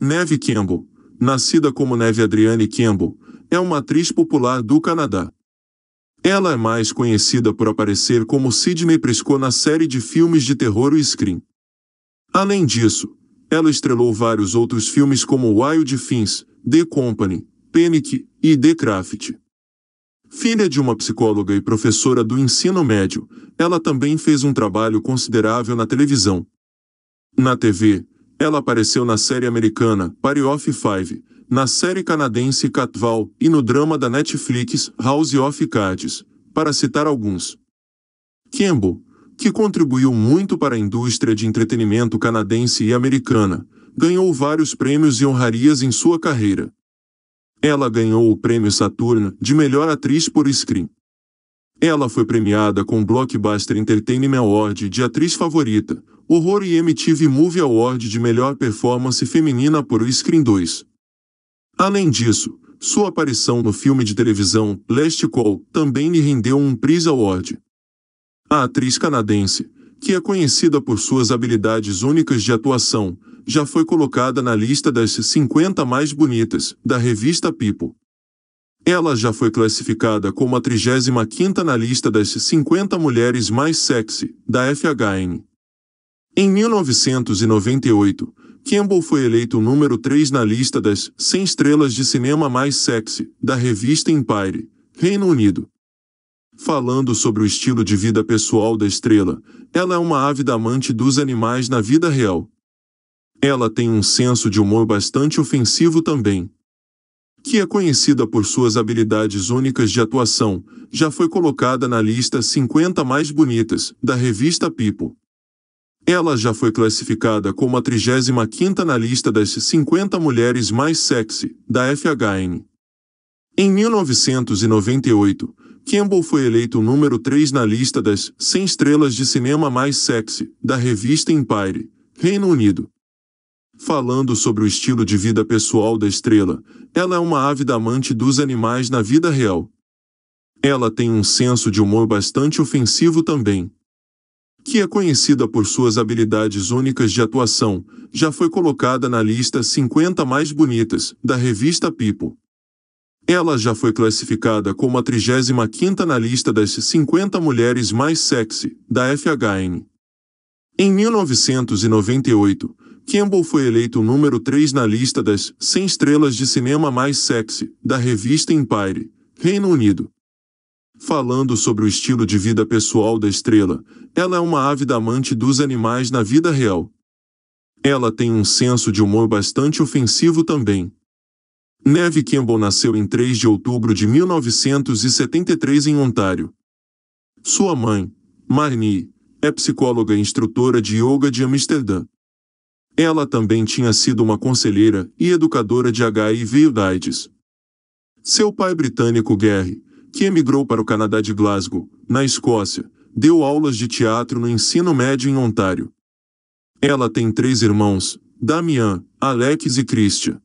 Neve Campbell, nascida como Neve Adriane Campbell, é uma atriz popular do Canadá. Ela é mais conhecida por aparecer como Sidney Prescott na série de filmes de terror Scream. Além disso, ela estrelou vários outros filmes como Wild Fins, The Company, Panic e The Craft. Filha de uma psicóloga e professora do ensino médio, ela também fez um trabalho considerável na televisão. Na TV, ela apareceu na série americana Party of Five, na série canadense Catval e no drama da Netflix House of Cards, para citar alguns. Kimbo, que contribuiu muito para a indústria de entretenimento canadense e americana, ganhou vários prêmios e honrarias em sua carreira. Ela ganhou o Prêmio Saturn de Melhor Atriz por Screen. Ela foi premiada com o Blockbuster Entertainment Award de Atriz Favorita, Horror e MTV Movie Award de melhor performance feminina por Screen 2. Além disso, sua aparição no filme de televisão Last Call também lhe rendeu um Prix Award. A atriz canadense, que é conhecida por suas habilidades únicas de atuação, já foi colocada na lista das 50 mais bonitas da revista People. Ela já foi classificada como a 35ª na lista das 50 mulheres mais sexy da FHM. Em 1998, Campbell foi eleito o número 3 na lista das 100 estrelas de cinema mais sexy da revista Empire, Reino Unido. Falando sobre o estilo de vida pessoal da estrela, ela é uma ávida amante dos animais na vida real. Ela tem um senso de humor bastante ofensivo também. Que é conhecida por suas habilidades únicas de atuação, já foi colocada na lista 50 mais bonitas da revista People. Ela já foi classificada como a 35ª na lista das 50 mulheres mais sexy, da FHM. Em 1998, Campbell foi eleito número 3 na lista das 100 estrelas de cinema mais sexy, da revista Empire, Reino Unido. Falando sobre o estilo de vida pessoal da estrela, ela é uma ávida amante dos animais na vida real. Ela tem um senso de humor bastante ofensivo também, que é conhecida por suas habilidades únicas de atuação, já foi colocada na lista 50 mais bonitas da revista People. Ela já foi classificada como a 35ª na lista das 50 mulheres mais sexy da FHM. Em 1998, Campbell foi eleito o número 3 na lista das 100 estrelas de cinema mais sexy da revista Empire, Reino Unido. Falando sobre o estilo de vida pessoal da estrela, ela é uma ávida amante dos animais na vida real. Ela tem um senso de humor bastante ofensivo também. Neve Campbell nasceu em 3 de outubro de 1973 em Ontário. Sua mãe, Marnie, é psicóloga e instrutora de yoga de Amsterdã. Ela também tinha sido uma conselheira e educadora de HIV e AIDS. Seu pai britânico Gary, que emigrou para o Canadá de Glasgow, na Escócia, deu aulas de teatro no ensino médio em Ontário. Ela tem três irmãos, Damian, Alex e Christian.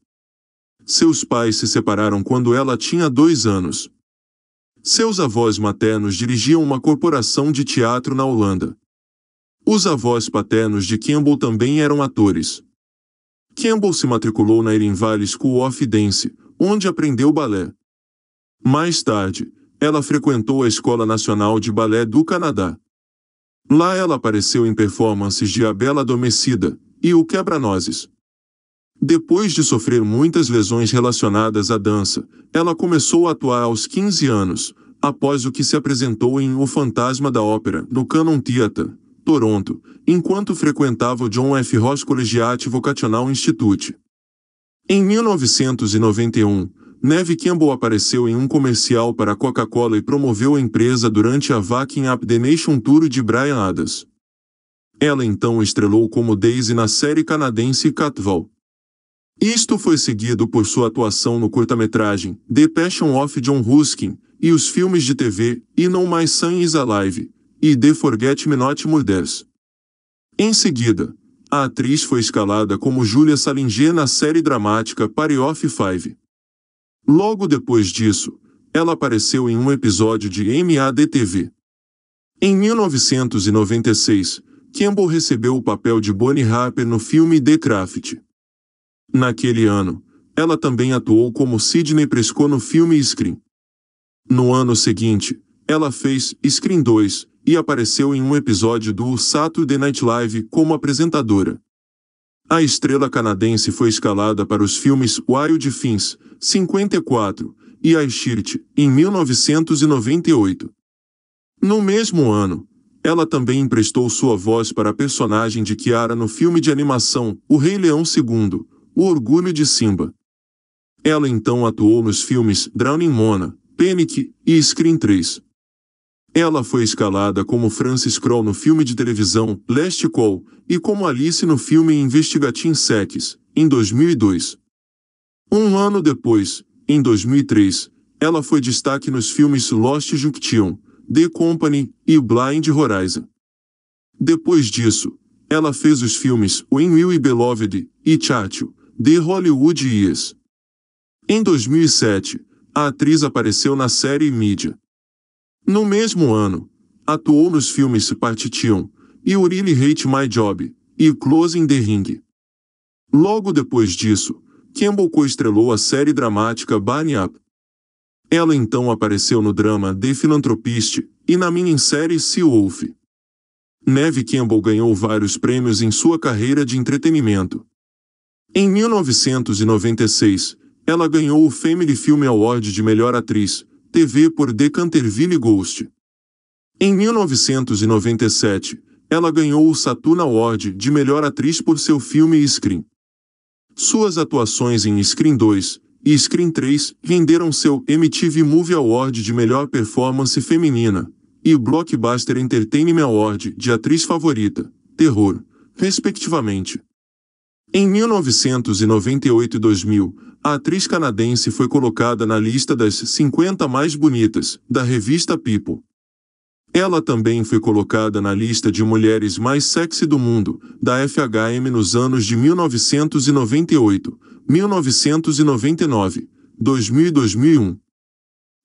Seus pais se separaram quando ela tinha dois anos. Seus avós maternos dirigiam uma corporação de teatro na Holanda. Os avós paternos de Campbell também eram atores. Campbell se matriculou na Erin School of Dance, onde aprendeu balé. Mais tarde, ela frequentou a Escola Nacional de Balé do Canadá. Lá ela apareceu em performances de A Bela Adormecida e O Quebra-Nozes. Depois de sofrer muitas lesões relacionadas à dança, ela começou a atuar aos 15 anos, após o que se apresentou em O Fantasma da Ópera, no Canon Theatre, Toronto, enquanto frequentava o John F. Ross Collegiate Vocational Institute. Em 1991, Neve Campbell apareceu em um comercial para a Coca-Cola e promoveu a empresa durante a Vacuum Up The Nation Tour de Brian Adams. Ela então estrelou como Daisy na série canadense Catval. Isto foi seguido por sua atuação no curta-metragem The Passion of John Ruskin e os filmes de TV E Não Mais Sun Is Alive e The Forget Me Not Murders. Em seguida, a atriz foi escalada como Julia Salinger na série dramática Party Off Five. Logo depois disso, ela apareceu em um episódio de MADTV. Em 1996, Campbell recebeu o papel de Bonnie Harper no filme The Craft. Naquele ano, ela também atuou como Sidney Prescott no filme Scream. No ano seguinte, ela fez Scream 2 e apareceu em um episódio do Saturday Night Live como apresentadora. A estrela canadense foi escalada para os filmes Wild Fins, 54, e Ice-Shirt, em 1998. No mesmo ano, ela também emprestou sua voz para a personagem de Kiara no filme de animação O Rei Leão II, O Orgulho de Simba. Ela então atuou nos filmes Drowning Mona, Panic e Scream 3. Ela foi escalada como Frances Crow no filme de televisão Last Call e como Alice no filme *Investigating Sex, em 2002. Um ano depois, em 2003, ela foi destaque nos filmes Lost Junction, The Company e Blind Horizon. Depois disso, ela fez os filmes When Will e Beloved e Chacho, The Hollywood Years. Em 2007, a atriz apareceu na série Mídia. No mesmo ano, atuou nos filmes Partition, e Urile Hate My Job, e Closing the Ring. Logo depois disso, Campbell coestrelou a série dramática Barney Up. Ela então apareceu no drama The Philanthropist e na minissérie Sea Wolf. Neve Campbell ganhou vários prêmios em sua carreira de entretenimento. Em 1996, ela ganhou o Family Film Award de Melhor Atriz, TV por Decanterville Ghost. Em 1997, ela ganhou o Saturn Award de melhor atriz por seu filme Scream. Suas atuações em Scream 2 e Scream 3 renderam seu MTV Movie Award de melhor performance feminina e o Blockbuster Entertainment Award de atriz favorita, terror, respectivamente. Em 1998 e 2000, a atriz canadense foi colocada na lista das 50 mais bonitas da revista People. Ela também foi colocada na lista de mulheres mais sexy do mundo, da FHM nos anos de 1998, 1999, 2000 e 2001.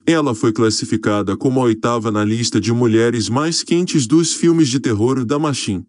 Ela foi classificada como a oitava na lista de mulheres mais quentes dos filmes de terror da Machine.